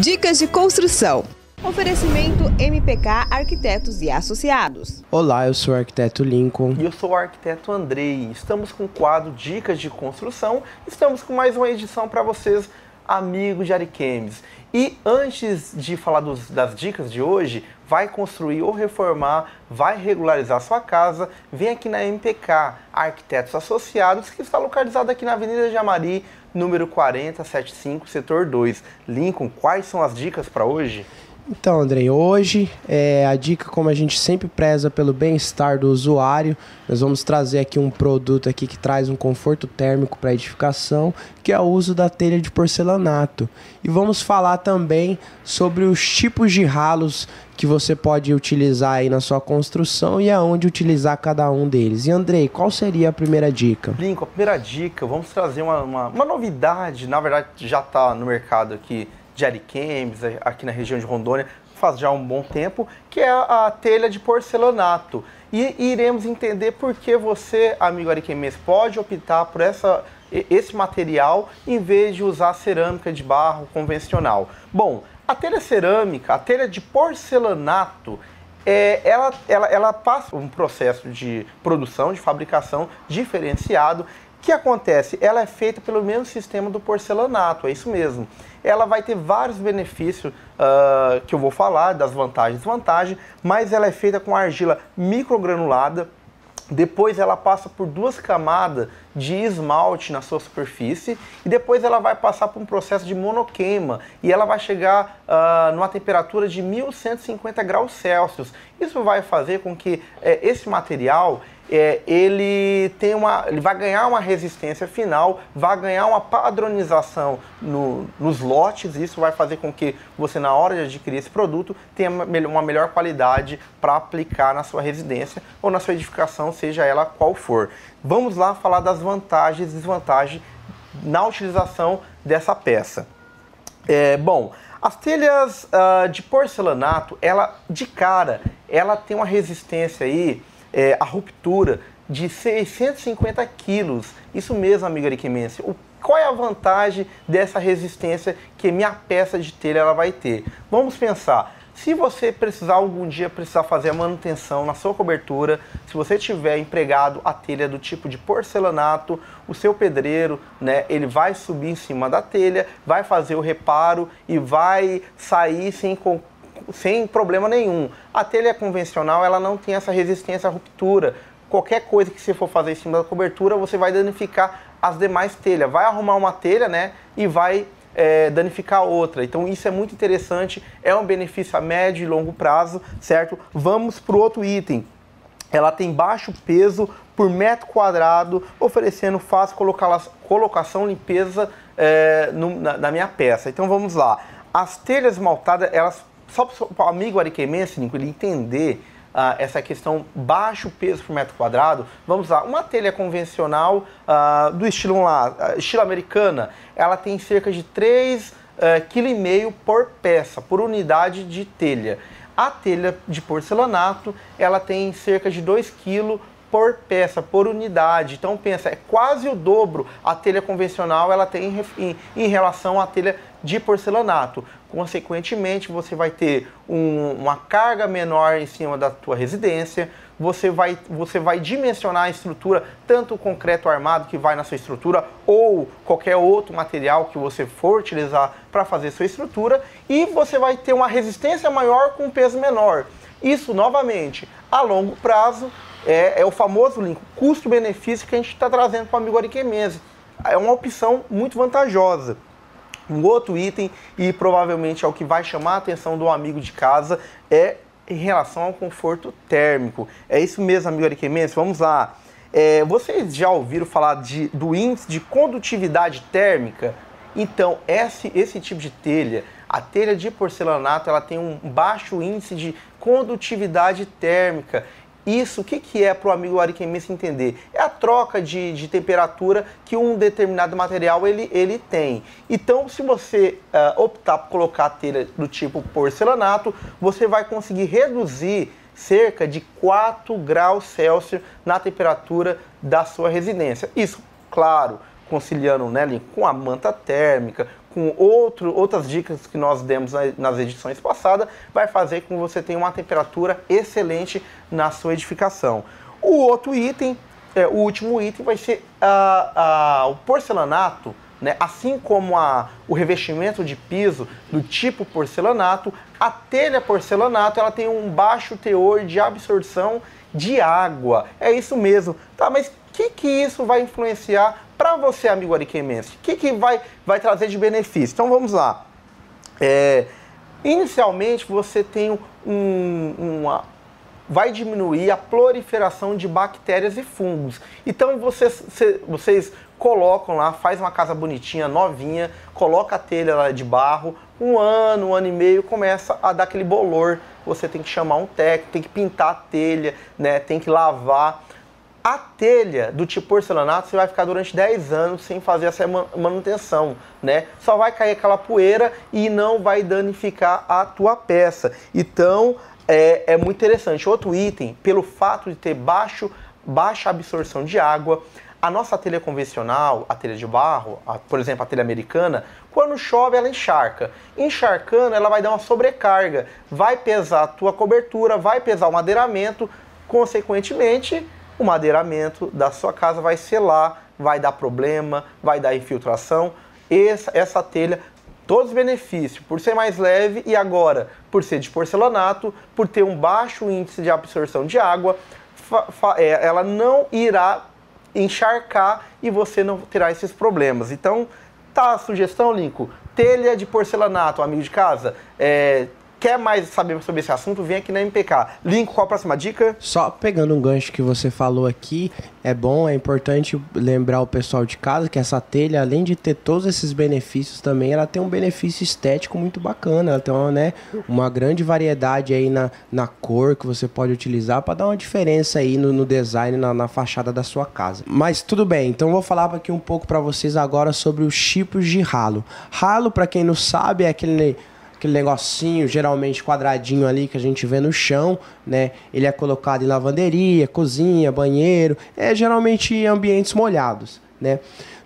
Dicas de construção. Oferecimento MPK Arquitetos e Associados. Olá, eu sou o arquiteto Lincoln. E eu sou o arquiteto Andrei. Estamos com o quadro Dicas de Construção. Estamos com mais uma edição para vocês, amigos de Ariquemes. E antes de falar dos, das dicas de hoje, vai construir ou reformar, vai regularizar sua casa, vem aqui na MPK Arquitetos Associados, que está localizado aqui na Avenida Jamari, número 4075, setor 2. Lincoln, quais são as dicas para hoje? Então, Andrei, hoje é a dica como a gente sempre preza pelo bem-estar do usuário. Nós vamos trazer aqui um produto aqui que traz um conforto térmico para a edificação, que é o uso da telha de porcelanato. E vamos falar também sobre os tipos de ralos que você pode utilizar aí na sua construção e aonde utilizar cada um deles. E Andrei, qual seria a primeira dica? Lincoln, a primeira dica, vamos trazer uma, uma, uma novidade, na verdade já está no mercado aqui de Ariquemes, aqui na região de Rondônia, faz já um bom tempo, que é a, telha de porcelanato. E, e iremos entender por que você, amigo ariquemes, pode optar por essa, esse material em vez de usar cerâmica de barro convencional. Bom, a telha cerâmica, a telha de porcelanato, é, ela, ela, ela passa um processo de produção, de fabricação diferenciado. O que acontece? Ela é feita pelo mesmo sistema do porcelanato, é isso mesmo. Ela vai ter vários benefícios uh, que eu vou falar, das vantagens e desvantagens, mas ela é feita com argila microgranulada, depois ela passa por duas camadas de esmalte na sua superfície e depois ela vai passar por um processo de monoqueima e ela vai chegar uh, numa temperatura de 1150 graus Celsius. Isso vai fazer com que uh, esse material é, ele, tem uma, ele vai ganhar uma resistência final, vai ganhar uma padronização no, nos lotes, isso vai fazer com que você, na hora de adquirir esse produto, tenha uma melhor qualidade para aplicar na sua residência ou na sua edificação, seja ela qual for. Vamos lá falar das vantagens e desvantagens na utilização dessa peça. É, bom, as telhas uh, de porcelanato, ela de cara, ela tem uma resistência aí é, a ruptura de 650 quilos. Isso mesmo, amigo Ariquemense. O, qual é a vantagem dessa resistência que minha peça de telha ela vai ter? Vamos pensar. Se você precisar algum dia precisar fazer a manutenção na sua cobertura, se você tiver empregado a telha do tipo de porcelanato, o seu pedreiro, né, ele vai subir em cima da telha, vai fazer o reparo e vai sair sem sem problema nenhum. A telha é convencional ela não tem essa resistência à ruptura. Qualquer coisa que você for fazer em cima da cobertura, você vai danificar as demais telhas. Vai arrumar uma telha, né? E vai é, danificar outra. Então isso é muito interessante, é um benefício a médio e longo prazo, certo? Vamos para o outro item. Ela tem baixo peso por metro quadrado, oferecendo fácil colocação, limpeza é, no, na, na minha peça. Então vamos lá. As telhas esmaltadas, elas só para o amigo ariquemense, ele entender ah, essa questão baixo peso por metro quadrado, vamos lá, uma telha convencional ah, do estilo lá, ah, estilo americana, ela tem cerca de 3,5 kg por peça, por unidade de telha. A telha de porcelanato, ela tem cerca de 2 kg por peça, por unidade. Então pensa, é quase o dobro a telha convencional ela tem em, em relação à telha de porcelanato. Consequentemente, você vai ter um, uma carga menor em cima da tua residência, você vai, você vai dimensionar a estrutura, tanto o concreto armado que vai na sua estrutura ou qualquer outro material que você for utilizar para fazer sua estrutura, e você vai ter uma resistência maior com um peso menor. Isso, novamente, a longo prazo, é, é o famoso link custo-benefício que a gente está trazendo para o amigo Ariquemese. É uma opção muito vantajosa. Um outro item, e provavelmente é o que vai chamar a atenção do amigo de casa, é em relação ao conforto térmico. É isso mesmo, amigo Ariquemense? Vamos lá. É, vocês já ouviram falar de, do índice de condutividade térmica? Então, esse, esse tipo de telha, a telha de porcelanato, ela tem um baixo índice de condutividade térmica. Isso, o que, que é para o amigo ariquemense entender? É a troca de, de temperatura que um determinado material ele, ele tem. Então, se você uh, optar por colocar telha do tipo porcelanato, você vai conseguir reduzir cerca de 4 graus Celsius na temperatura da sua residência. Isso, claro, conciliando né, com a manta térmica, com outro, outras dicas que nós demos nas edições passadas, vai fazer com que você tenha uma temperatura excelente na sua edificação. O outro item, é, o último item, vai ser a, a, o porcelanato, né? assim como a, o revestimento de piso do tipo porcelanato, a telha porcelanato ela tem um baixo teor de absorção de água. É isso mesmo. Tá, mas que, que isso vai influenciar para você, amigo ariquemense? O que, que vai, vai trazer de benefício? Então vamos lá. É, inicialmente você tem um, uma, vai diminuir a proliferação de bactérias e fungos. Então vocês, vocês colocam lá, faz uma casa bonitinha, novinha, coloca a telha lá de barro, um ano, um ano e meio, começa a dar aquele bolor. Você tem que chamar um técnico, tem que pintar a telha, né? tem que lavar. A telha do tipo porcelanato você vai ficar durante 10 anos sem fazer essa manutenção, né? Só vai cair aquela poeira e não vai danificar a tua peça. Então é, é muito interessante. Outro item, pelo fato de ter baixo, baixa absorção de água, a nossa telha convencional, a telha de barro, a, por exemplo, a telha americana, quando chove ela encharca. Encharcando, ela vai dar uma sobrecarga, vai pesar a tua cobertura, vai pesar o madeiramento, consequentemente o madeiramento da sua casa vai selar, vai dar problema, vai dar infiltração. Essa, essa telha, todos os benefícios, por ser mais leve e agora por ser de porcelanato, por ter um baixo índice de absorção de água, é, ela não irá encharcar e você não terá esses problemas. Então, tá a sugestão, Linko? Telha de porcelanato, amigo de casa. É, quer mais saber sobre esse assunto, vem aqui na MPK. Link, qual a próxima dica? Só pegando um gancho que você falou aqui, é bom, é importante lembrar o pessoal de casa que essa telha, além de ter todos esses benefícios também, ela tem um benefício estético muito bacana. Ela tem uma, né, uma grande variedade aí na, na cor que você pode utilizar para dar uma diferença aí no, no design, na, na, fachada da sua casa. Mas tudo bem, então vou falar aqui um pouco para vocês agora sobre os tipos de ralo. Ralo, para quem não sabe, é aquele aquele negocinho geralmente quadradinho ali que a gente vê no chão, né? Ele é colocado em lavanderia, cozinha, banheiro, é geralmente em ambientes molhados, né?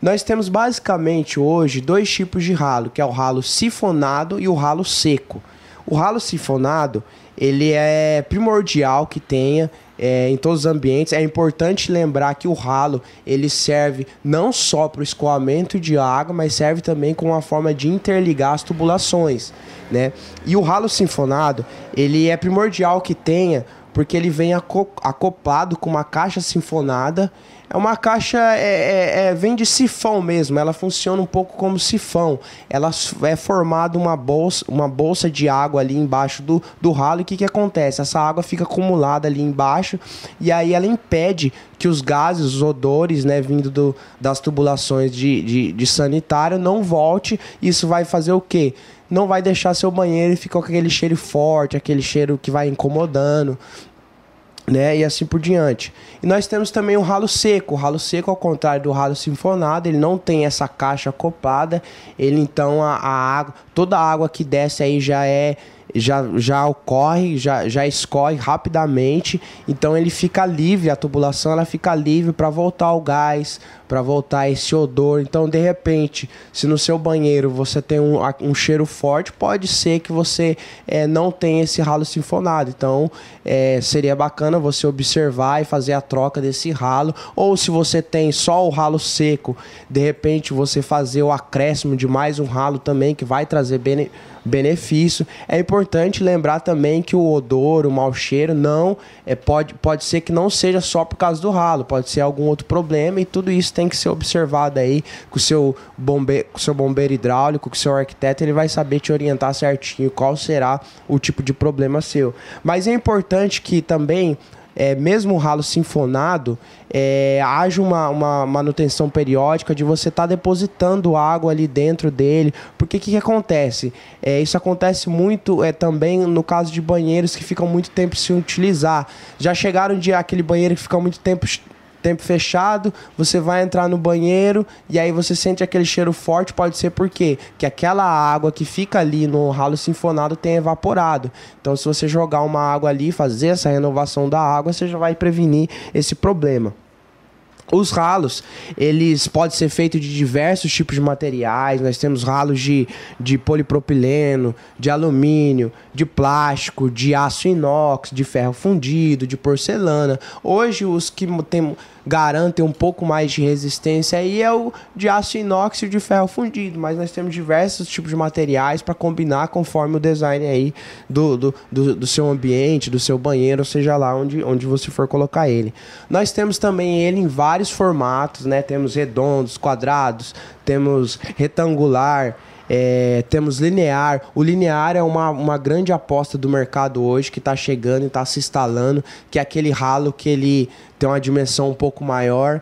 Nós temos basicamente hoje dois tipos de ralo, que é o ralo sifonado e o ralo seco. O ralo sifonado, ele é primordial que tenha é, em todos os ambientes. É importante lembrar que o ralo ele serve não só para o escoamento de água, mas serve também como uma forma de interligar as tubulações, né? E o ralo sinfonado ele é primordial que tenha porque ele vem acoplado com uma caixa sinfonada é uma caixa, é, é, é, vem de sifão mesmo, ela funciona um pouco como sifão. Ela é formada uma bolsa, uma bolsa de água ali embaixo do, do ralo. E o que, que acontece? Essa água fica acumulada ali embaixo e aí ela impede que os gases, os odores, né, vindo do, das tubulações de, de, de sanitário não volte. Isso vai fazer o quê? Não vai deixar seu banheiro e ficar com aquele cheiro forte, aquele cheiro que vai incomodando né? E assim por diante. E nós temos também o ralo seco. O ralo seco, ao contrário do ralo sinfonado, ele não tem essa caixa copada Ele então a, a água, toda a água que desce aí já é já, já ocorre, já, já escorre rapidamente, então ele fica livre, a tubulação ela fica livre para voltar o gás, para voltar esse odor. Então, de repente, se no seu banheiro você tem um, um cheiro forte, pode ser que você é, não tenha esse ralo sinfonado. Então, é, seria bacana você observar e fazer a troca desse ralo, ou se você tem só o ralo seco, de repente você fazer o acréscimo de mais um ralo também que vai trazer benefício benefício. É importante lembrar também que o odor, o mau cheiro, não é, pode, pode ser que não seja só por causa do ralo, pode ser algum outro problema e tudo isso tem que ser observado aí com o seu bombeiro, com o seu bombeiro hidráulico, com o seu arquiteto, ele vai saber te orientar certinho qual será o tipo de problema seu. Mas é importante que também é, mesmo o ralo sinfonado, é, haja uma, uma manutenção periódica de você estar tá depositando água ali dentro dele. Porque o que, que, acontece? É, isso acontece muito é, também no caso de banheiros que ficam muito tempo sem utilizar. Já chegaram de aquele banheiro que fica muito tempo tempo fechado, você vai entrar no banheiro e aí você sente aquele cheiro forte, pode ser porque que aquela água que fica ali no ralo sinfonado tem evaporado. Então se você jogar uma água ali, fazer essa renovação da água, você já vai prevenir esse problema. Os ralos, eles podem ser feitos de diversos tipos de materiais. Nós temos ralos de, de polipropileno, de alumínio, de plástico, de aço inox, de ferro fundido, de porcelana. Hoje os que temos garantem um pouco mais de resistência aí é o de aço inox e de ferro fundido, mas nós temos diversos tipos de materiais para combinar conforme o design aí do, do, do, do, seu ambiente, do seu banheiro, seja lá onde, onde você for colocar ele. Nós temos também ele em vários formatos, né? Temos redondos, quadrados, temos retangular, é, temos linear. O linear é uma, uma grande aposta do mercado hoje que está chegando e está se instalando, que é aquele ralo que ele tem uma dimensão um pouco maior.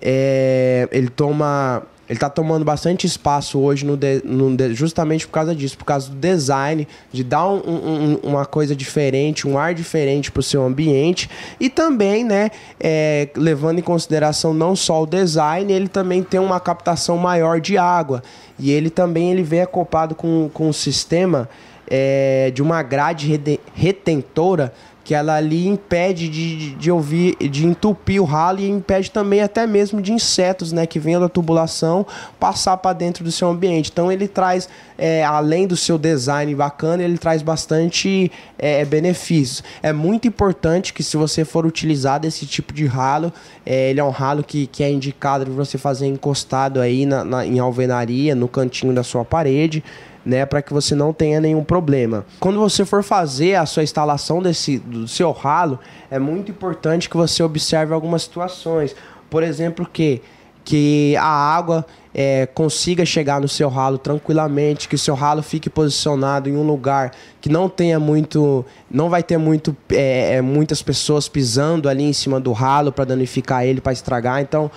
É, ele toma ele está tomando bastante espaço hoje no, de, no de, justamente por causa disso, por causa do design, de dar um, um, uma coisa diferente, um ar diferente para o seu ambiente. E também, né, é, levando em consideração não só o design, ele também tem uma captação maior de água. E ele também ele vem acoplado com, com um sistema é, de uma grade retentora que ela ali impede de, de, ouvir, de entupir o ralo e impede também até mesmo de insetos, né, que venham da tubulação passar para dentro do seu ambiente. Então ele traz, é, além do seu design bacana, ele traz bastante é, benefícios. É muito importante que se você for utilizar esse tipo de ralo, é, ele é um ralo que, que é indicado para você fazer encostado aí na, na, em alvenaria, no cantinho da sua parede né, para que você não tenha nenhum problema. Quando você for fazer a sua instalação desse do seu ralo, é muito importante que você observe algumas situações. Por exemplo, que que a água é, consiga chegar no seu ralo tranquilamente, que o seu ralo fique posicionado em um lugar que não tenha muito, não vai ter muito, é, é muitas pessoas pisando ali em cima do ralo para danificar ele, para estragar. Então,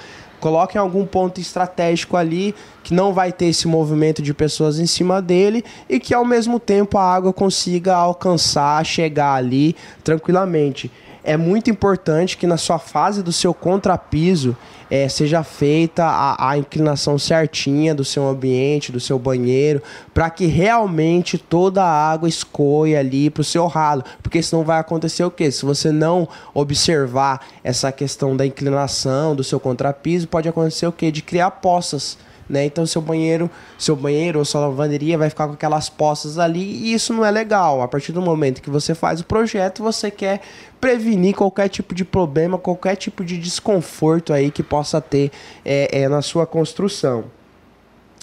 em algum ponto estratégico ali que não vai ter esse movimento de pessoas em cima dele e que ao mesmo tempo a água consiga alcançar, chegar ali tranquilamente é muito importante que na sua fase do seu contrapiso é, seja feita a, a, inclinação certinha do seu ambiente, do seu banheiro, para que realmente toda a água escoe ali para o seu ralo. Porque senão vai acontecer o quê? Se você não observar essa questão da inclinação do seu contrapiso, pode acontecer o quê? De criar poças né? Então seu banheiro, seu banheiro ou sua lavanderia vai ficar com aquelas poças ali e isso não é legal. A partir do momento que você faz o projeto, você quer prevenir qualquer tipo de problema, qualquer tipo de desconforto aí que possa ter é, é na sua construção.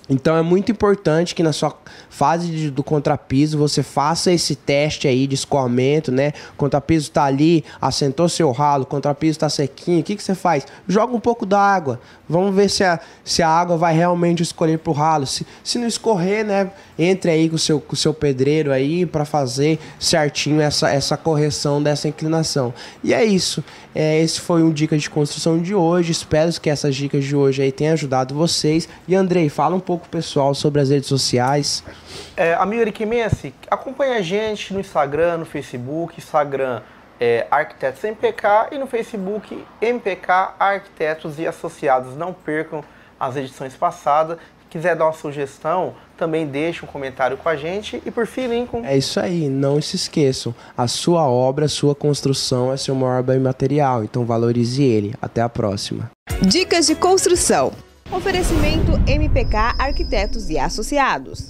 Então é muito importante que na sua fase de, do contrapiso você faça esse teste aí de escoamento, né? O contrapiso tá ali, assentou seu ralo, o contrapiso tá sequinho, o que, que você faz? Joga um pouco da água, vamos ver se a, se a água vai realmente escorrer pro ralo. Se, se não escorrer, né? Entre aí com o seu, com o seu pedreiro aí para fazer certinho essa, essa correção dessa inclinação. E é isso. É, esse foi um dica de Construção de hoje. Espero que essas dicas de hoje aí tenham ajudado vocês. E Andrei, fala um pouco, pessoal, sobre as redes sociais. É, amigo Eric Messi, acompanha a gente no Instagram, no Facebook, Instagram é, Arquitetos MPK e no Facebook MPK Arquitetos e Associados. Não percam as edições passadas quiser dar uma sugestão, também deixe um comentário com a gente. E por fim, Lincoln. É isso aí, não se esqueçam. A sua obra, a sua construção é seu maior bem material, então valorize ele. Até a próxima. Dicas de construção. Oferecimento MPK Arquitetos e Associados.